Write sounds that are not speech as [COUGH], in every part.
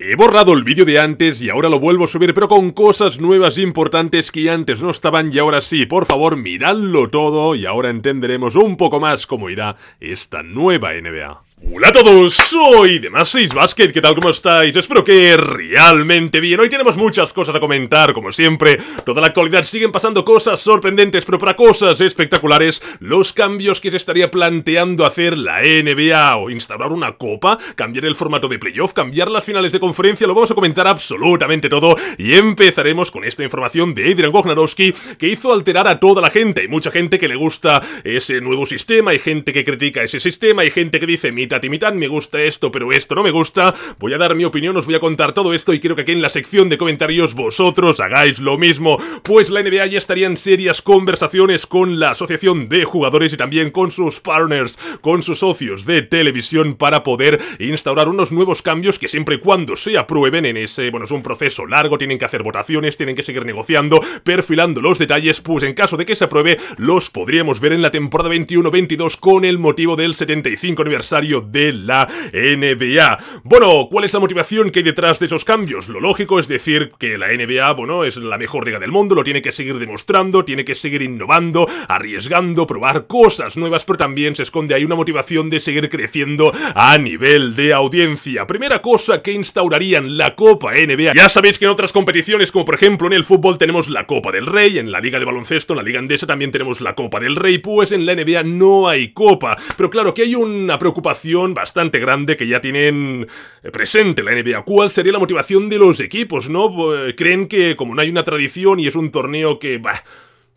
He borrado el vídeo de antes y ahora lo vuelvo a subir pero con cosas nuevas importantes que antes no estaban y ahora sí, por favor miradlo todo y ahora entenderemos un poco más cómo irá esta nueva NBA. Hola a todos, soy de Basket, ¿qué tal? ¿Cómo estáis? Espero que realmente bien. Hoy tenemos muchas cosas a comentar, como siempre. Toda la actualidad siguen pasando cosas sorprendentes, pero para cosas espectaculares, los cambios que se estaría planteando hacer la NBA o instaurar una copa, cambiar el formato de playoff, cambiar las finales de conferencia, lo vamos a comentar absolutamente todo. Y empezaremos con esta información de Adrian Wojnarowski, que hizo alterar a toda la gente. Hay mucha gente que le gusta ese nuevo sistema, hay gente que critica ese sistema, hay gente que dice Timitán, me gusta esto, pero esto no me gusta, voy a dar mi opinión, os voy a contar todo esto y quiero que aquí en la sección de comentarios vosotros hagáis lo mismo, pues la NBA ya estaría en serias conversaciones con la asociación de jugadores y también con sus partners, con sus socios de televisión para poder instaurar unos nuevos cambios que siempre y cuando se aprueben en ese, bueno, es un proceso largo, tienen que hacer votaciones, tienen que seguir negociando, perfilando los detalles, pues en caso de que se apruebe, los podríamos ver en la temporada 21-22 con el motivo del 75 aniversario de la NBA. Bueno, ¿cuál es la motivación que hay detrás de esos cambios? Lo lógico es decir que la NBA, bueno, es la mejor liga del mundo, lo tiene que seguir demostrando, tiene que seguir innovando, arriesgando, probar cosas nuevas, pero también se esconde ahí una motivación de seguir creciendo a nivel de audiencia. Primera cosa que instaurarían la Copa NBA. Ya sabéis que en otras competiciones, como por ejemplo en el fútbol, tenemos la Copa del Rey, en la Liga de Baloncesto, en la Liga Andesa también tenemos la Copa del Rey, pues en la NBA no hay Copa. Pero claro, que hay una preocupación bastante grande que ya tienen eh, presente la NBA. ¿Cuál sería la motivación de los equipos, no? Eh, Creen que como no hay una tradición y es un torneo que... va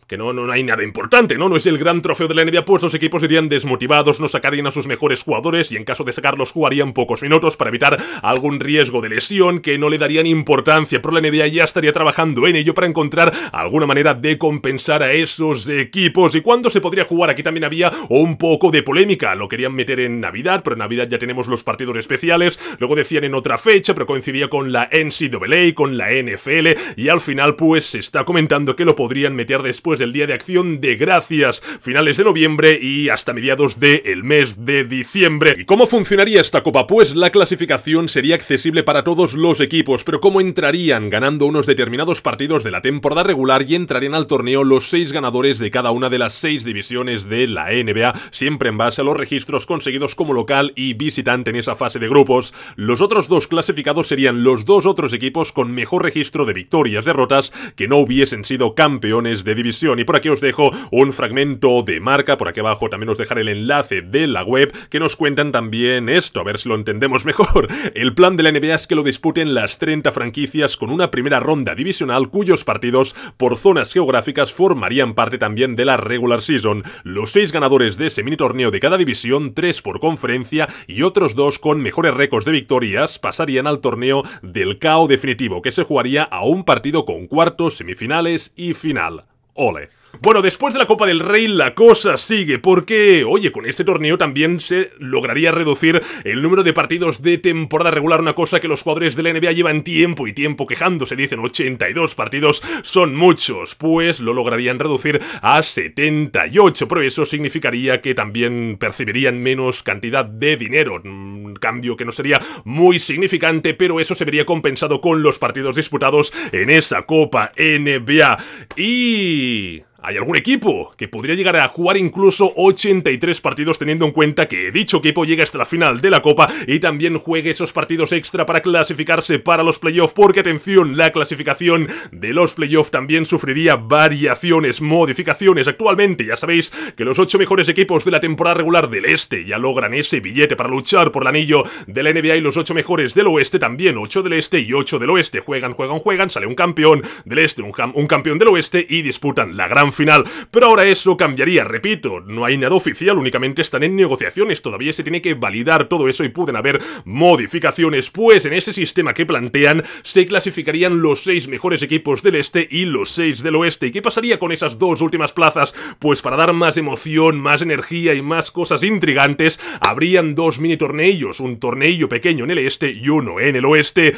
que no, no, hay nada importante, ¿no? No es el gran trofeo de la NBA, pues los equipos irían desmotivados, no sacarían a sus mejores jugadores y en caso de sacarlos jugarían pocos minutos para evitar algún riesgo de lesión que no le darían importancia, pero la NBA ya estaría trabajando en ello para encontrar alguna manera de compensar a esos equipos. ¿Y cuándo se podría jugar? Aquí también había un poco de polémica, lo querían meter en Navidad, pero en Navidad ya tenemos los partidos especiales, luego decían en otra fecha, pero coincidía con la NCAA, con la NFL, y al final pues se está comentando que lo podrían meter después del Día de Acción de Gracias, finales de noviembre y hasta mediados del mes de diciembre. ¿Y cómo funcionaría esta copa? Pues la clasificación sería accesible para todos los equipos, pero ¿cómo entrarían? Ganando unos determinados partidos de la temporada regular y entrarían al torneo los seis ganadores de cada una de las seis divisiones de la NBA, siempre en base a los registros conseguidos como local y visitante en esa fase de grupos. Los otros dos clasificados serían los dos otros equipos con mejor registro de victorias, derrotas, que no hubiesen sido campeones de división y por aquí os dejo un fragmento de marca, por aquí abajo también os dejaré el enlace de la web, que nos cuentan también esto, a ver si lo entendemos [LAUGHS] mejor. El plan de la NBA es que lo disputen las 30 franquicias con una primera ronda divisional cuyos partidos por zonas geográficas formarían parte también de la regular season. Los seis ganadores de ese mini torneo de cada división, tres por conferencia y otros dos con mejores récords de victorias, pasarían al torneo del KO definitivo, que se jugaría a un partido con cuartos, semifinales y final. Ole. Bueno, después de la Copa del Rey la cosa sigue, porque, oye, con este torneo también se lograría reducir el número de partidos de temporada regular, una cosa que los jugadores de la NBA llevan tiempo y tiempo quejándose, dicen 82 partidos son muchos, pues lo lograrían reducir a 78, pero eso significaría que también percibirían menos cantidad de dinero, un cambio que no sería muy significante, pero eso se vería compensado con los partidos disputados en esa Copa NBA. Y hay algún equipo que podría llegar a jugar incluso 83 partidos teniendo en cuenta que dicho equipo llega hasta la final de la Copa y también juegue esos partidos extra para clasificarse para los playoffs porque atención, la clasificación de los playoffs también sufriría variaciones, modificaciones. Actualmente ya sabéis que los 8 mejores equipos de la temporada regular del Este ya logran ese billete para luchar por el anillo de la NBA y los 8 mejores del Oeste también, 8 del Este y 8 del Oeste juegan, juegan, juegan, sale un campeón del Este, un, un campeón del Oeste y disputan la gran final. Pero ahora eso cambiaría, repito, no hay nada oficial, únicamente están en negociaciones, todavía se tiene que validar todo eso y pueden haber modificaciones, pues en ese sistema que plantean se clasificarían los seis mejores equipos del este y los seis del oeste. ¿Y qué pasaría con esas dos últimas plazas? Pues para dar más emoción, más energía y más cosas intrigantes, habrían dos mini torneillos, un torneillo pequeño en el este y uno en el oeste.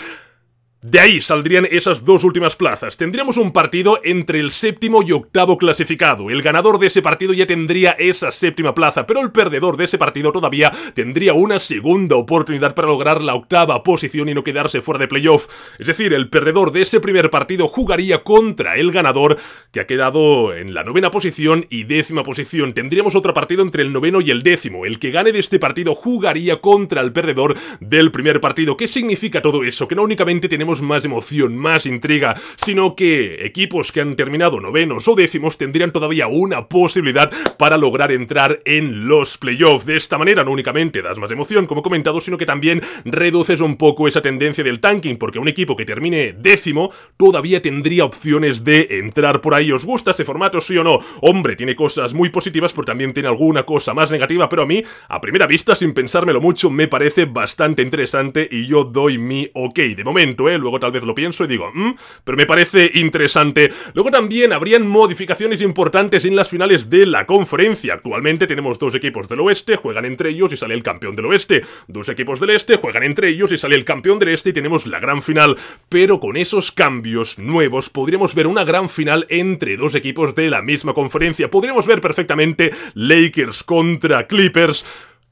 De ahí saldrían esas dos últimas plazas. Tendríamos un partido entre el séptimo y octavo clasificado. El ganador de ese partido ya tendría esa séptima plaza, pero el perdedor de ese partido todavía tendría una segunda oportunidad para lograr la octava posición y no quedarse fuera de playoff. Es decir, el perdedor de ese primer partido jugaría contra el ganador, que ha quedado en la novena posición y décima posición. Tendríamos otro partido entre el noveno y el décimo. El que gane de este partido jugaría contra el perdedor del primer partido. ¿Qué significa todo eso? Que no únicamente tenemos más emoción, más intriga, sino que equipos que han terminado novenos o décimos tendrían todavía una posibilidad para lograr entrar en los playoffs. De esta manera no únicamente das más emoción, como he comentado, sino que también reduces un poco esa tendencia del tanking, porque un equipo que termine décimo todavía tendría opciones de entrar por ahí. ¿Os gusta este formato, sí o no? Hombre, tiene cosas muy positivas, pero también tiene alguna cosa más negativa, pero a mí, a primera vista, sin pensármelo mucho, me parece bastante interesante y yo doy mi ok. De momento, ¿eh? luego tal vez lo pienso y digo, mm, pero me parece interesante. Luego también habrían modificaciones importantes en las finales de la conferencia. Actualmente tenemos dos equipos del oeste, juegan entre ellos y sale el campeón del oeste. Dos equipos del este, juegan entre ellos y sale el campeón del este y tenemos la gran final. Pero con esos cambios nuevos podríamos ver una gran final entre dos equipos de la misma conferencia. Podríamos ver perfectamente Lakers contra Clippers.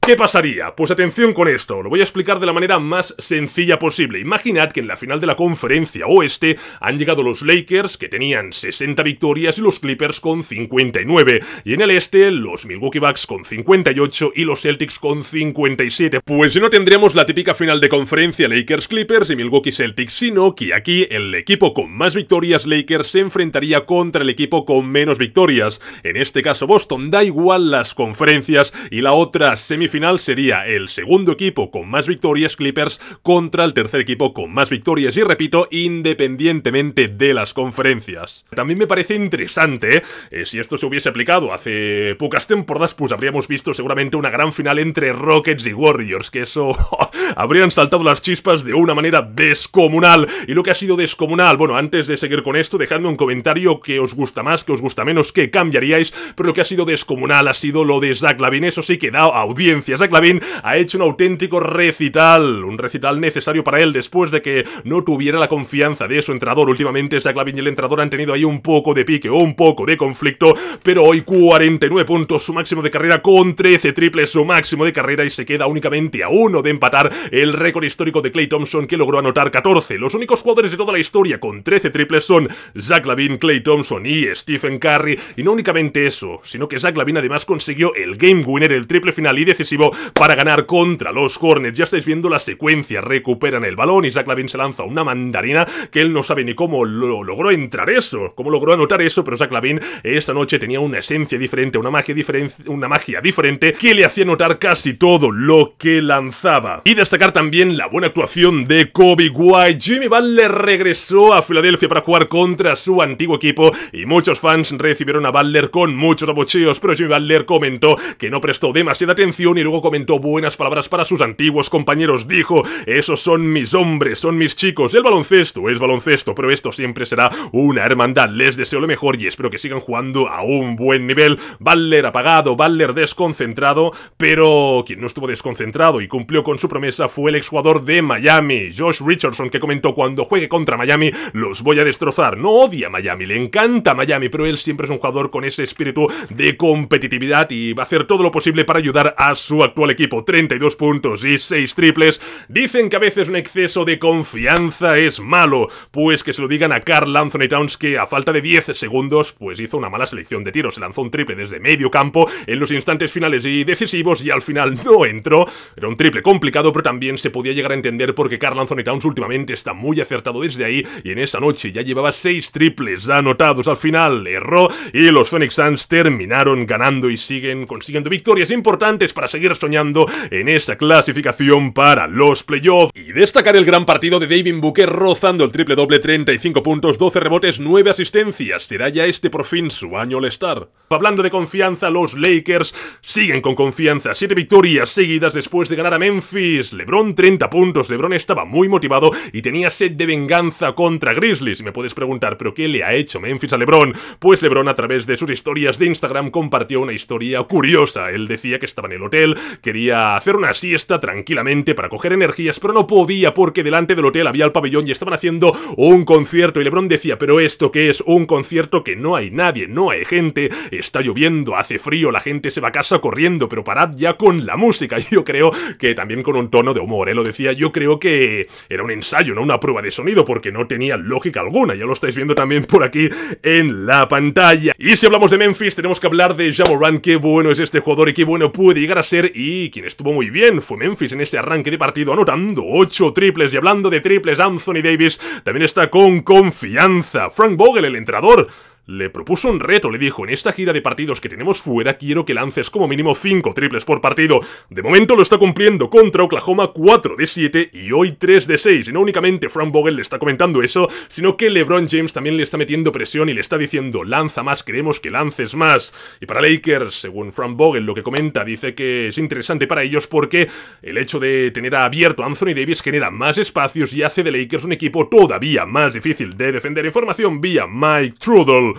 ¿Qué pasaría? Pues atención con esto, lo voy a explicar de la manera más sencilla posible. Imaginad que en la final de la conferencia oeste han llegado los Lakers, que tenían 60 victorias, y los Clippers con 59, y en el este los Milwaukee Bucks con 58 y los Celtics con 57. Pues no tendríamos la típica final de conferencia Lakers-Clippers y Milwaukee-Celtics, sino que aquí el equipo con más victorias Lakers se enfrentaría contra el equipo con menos victorias. En este caso Boston, da igual las conferencias y la otra semifinal final sería el segundo equipo con más victorias Clippers contra el tercer equipo con más victorias y repito, independientemente de las conferencias. También me parece interesante, eh, si esto se hubiese aplicado hace pocas temporadas, pues habríamos visto seguramente una gran final entre Rockets y Warriors, que eso [LAUGHS] habrían saltado las chispas de una manera descomunal. Y lo que ha sido descomunal, bueno, antes de seguir con esto, dejadme un comentario que os gusta más, que os gusta menos, que cambiaríais, pero lo que ha sido descomunal ha sido lo de Zach Lavin, eso sí que da audiencia Zach Lavin ha hecho un auténtico recital, un recital necesario para él después de que no tuviera la confianza de su entrenador. Últimamente Zach Lavin y el entrenador han tenido ahí un poco de pique, o un poco de conflicto, pero hoy 49 puntos, su máximo de carrera con 13 triples, su máximo de carrera y se queda únicamente a uno de empatar el récord histórico de Clay Thompson que logró anotar 14. Los únicos jugadores de toda la historia con 13 triples son Zach Lavin, Clay Thompson y Stephen Curry. Y no únicamente eso, sino que Zach Lavin además consiguió el game winner, el triple final y 16 para ganar contra los Hornets. Ya estáis viendo la secuencia, recuperan el balón, y Zach Lavin se lanza una mandarina que él no sabe ni cómo lo logró entrar eso, cómo logró anotar eso, pero Zach Lavin esta noche tenía una esencia diferente, una magia, diferente, una magia diferente que le hacía notar casi todo lo que lanzaba. Y destacar también la buena actuación de Kobe White. Jimmy Butler regresó a Filadelfia para jugar contra su antiguo equipo y muchos fans recibieron a Butler con muchos abocheos, pero Jimmy Butler comentó que no prestó demasiada atención y luego comentó buenas palabras para sus antiguos compañeros. Dijo, esos son mis hombres, son mis chicos. El baloncesto es baloncesto, pero esto siempre será una hermandad. Les deseo lo mejor y espero que sigan jugando a un buen nivel. Baller apagado, baller desconcentrado, pero quien no estuvo desconcentrado y cumplió con su promesa fue el exjugador de Miami, Josh Richardson, que comentó cuando juegue contra Miami los voy a destrozar. No odia Miami, le encanta Miami, pero él siempre es un jugador con ese espíritu de competitividad y va a hacer todo lo posible para ayudar a su su actual equipo 32 puntos y 6 triples, dicen que a veces un exceso de confianza es malo, pues que se lo digan a karl Anthony Towns que a falta de 10 segundos pues hizo una mala selección de tiros, se lanzó un triple desde medio campo en los instantes finales y decisivos y al final no entró, era un triple complicado pero también se podía llegar a entender porque karl Anthony Towns últimamente está muy acertado desde ahí y en esa noche ya llevaba 6 triples anotados al final, erró y los Phoenix Suns terminaron ganando y siguen consiguiendo victorias importantes para seguir soñando en esa clasificación para los playoffs. Y destacar el gran partido de David Booker rozando el triple doble 35 puntos, 12 rebotes, 9 asistencias. Será ya este por fin su año al estar. Hablando de confianza, los Lakers siguen con confianza. siete victorias seguidas después de ganar a Memphis. LeBron 30 puntos. LeBron estaba muy motivado y tenía sed de venganza contra Grizzlies. Y me puedes preguntar, ¿pero qué le ha hecho Memphis a LeBron? Pues LeBron a través de sus historias de Instagram compartió una historia curiosa. Él decía que estaba en el hotel quería hacer una siesta tranquilamente para coger energías, pero no podía porque delante del hotel había el pabellón y estaban haciendo un concierto y Lebron decía, pero esto que es un concierto que no hay nadie, no hay gente, está lloviendo, hace frío, la gente se va a casa corriendo, pero parad ya con la música. [LAUGHS] yo creo que también con un tono de humor, él ¿eh? lo decía, yo creo que era un ensayo, no una prueba de sonido, porque no tenía lógica alguna, ya lo estáis viendo también por aquí en la pantalla. Y si hablamos de Memphis, tenemos que hablar de Jamoran qué bueno es este jugador y qué bueno puede llegar a ser y quien estuvo muy bien fue Memphis en este arranque de partido anotando 8 triples y hablando de triples Anthony Davis también está con confianza. Frank Vogel, el entrenador, le propuso un reto, le dijo, en esta gira de partidos que tenemos fuera quiero que lances como mínimo 5 triples por partido. De momento lo está cumpliendo contra Oklahoma 4 de 7 y hoy 3 de 6. Y no únicamente Frank Vogel le está comentando eso, sino que LeBron James también le está metiendo presión y le está diciendo lanza más, queremos que lances más. Y para Lakers, según Frank Vogel lo que comenta, dice que es interesante para ellos porque el hecho de tener abierto Anthony Davis genera más espacios y hace de Lakers un equipo todavía más difícil de defender. Información vía Mike Trudel.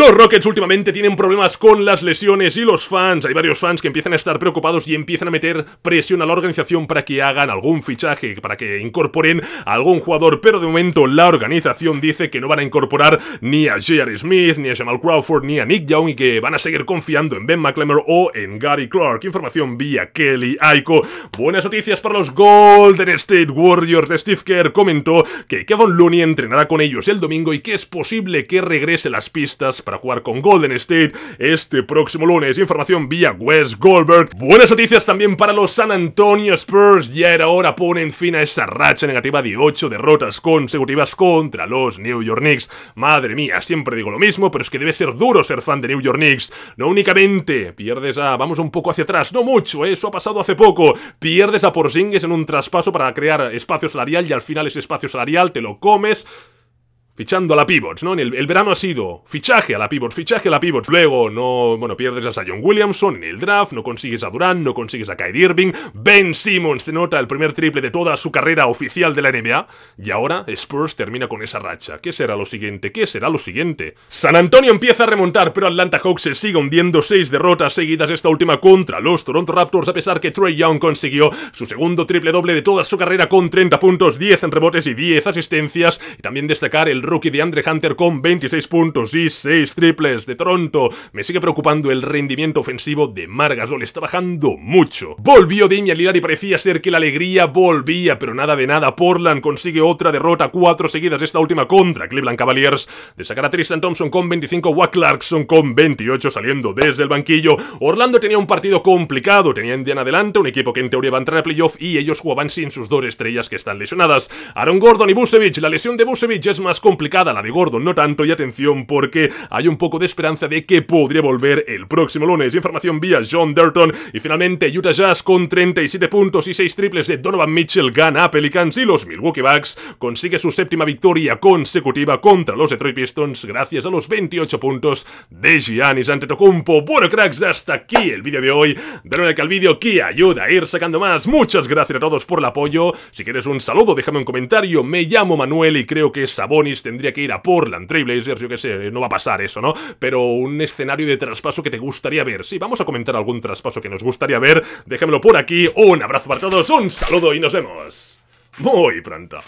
Los Rockets últimamente tienen problemas con las lesiones y los fans. Hay varios fans que empiezan a estar preocupados y empiezan a meter presión a la organización para que hagan algún fichaje, para que incorporen a algún jugador. Pero de momento la organización dice que no van a incorporar ni a J.R. Smith, ni a Jamal Crawford, ni a Nick Young y que van a seguir confiando en Ben McLemore o en Gary Clark. Información vía Kelly Aiko. Buenas noticias para los Golden State Warriors. Steve Kerr comentó que Kevin Looney entrenará con ellos el domingo y que es posible que regrese las pistas para jugar con Golden State este próximo lunes. Información vía Wes Goldberg. Buenas noticias también para los San Antonio Spurs. Ya era hora, ponen fin a esa racha negativa de 8 derrotas consecutivas contra los New York Knicks. Madre mía, siempre digo lo mismo, pero es que debe ser duro ser fan de New York Knicks. No únicamente pierdes a... Vamos un poco hacia atrás, no mucho, eso ha pasado hace poco. Pierdes a Porzingis en un traspaso para crear espacio salarial y al final ese espacio salarial te lo comes fichando a la Pivots, ¿no? el, verano ha sido fichaje a la Pivots, fichaje a la Pivots. Luego, no, bueno, pierdes a Zion Williamson en el draft, no consigues a Durant, no consigues a Kyrie Irving. Ben Simmons te nota el primer triple de toda su carrera oficial de la NBA. Y ahora Spurs termina con esa racha. ¿Qué será lo siguiente? ¿Qué será lo siguiente? San Antonio empieza a remontar, pero Atlanta Hawks se sigue hundiendo seis derrotas seguidas esta última contra los Toronto Raptors, a pesar que Trey Young consiguió su segundo triple doble de toda su carrera con 30 puntos, 10 en rebotes y 10 asistencias. Y también destacar el rookie de Andre Hunter con 26 puntos y 6 triples de Toronto. Me sigue preocupando el rendimiento ofensivo de Margasol, está bajando mucho. Volvió Damian Lillard y parecía ser que la alegría volvía, pero nada de nada. Portland consigue otra derrota, cuatro seguidas, esta última contra Cleveland Cavaliers. De sacar a Tristan Thompson con 25, Watt Clarkson con 28 saliendo desde el banquillo. Orlando tenía un partido complicado, tenía Indiana adelante, un equipo que en teoría va a entrar a playoff y ellos jugaban sin sus dos estrellas que están lesionadas. Aaron Gordon y Busevich, la lesión de Busevich es más complicada complicada la de Gordon, no tanto, y atención porque hay un poco de esperanza de que podría volver el próximo lunes. Información vía John Durton y finalmente Utah Jazz con 37 puntos y 6 triples de Donovan Mitchell gana a Pelicans y los Milwaukee Bucks consigue su séptima victoria consecutiva contra los Detroit Pistons gracias a los 28 puntos de Giannis Antetokounmpo. Bueno cracks, hasta aquí el vídeo de hoy. Dale like al vídeo que ayuda a ir sacando más. Muchas gracias a todos por el apoyo. Si quieres un saludo, déjame un comentario. Me llamo Manuel y creo que es Sabonis tendría que ir a Portland Trailblazers, yo que sé, no va a pasar eso, ¿no? Pero un escenario de traspaso que te gustaría ver. Si vamos a comentar algún traspaso que nos gustaría ver. Déjamelo por aquí. Un abrazo para todos, un saludo y nos vemos. Muy pronto.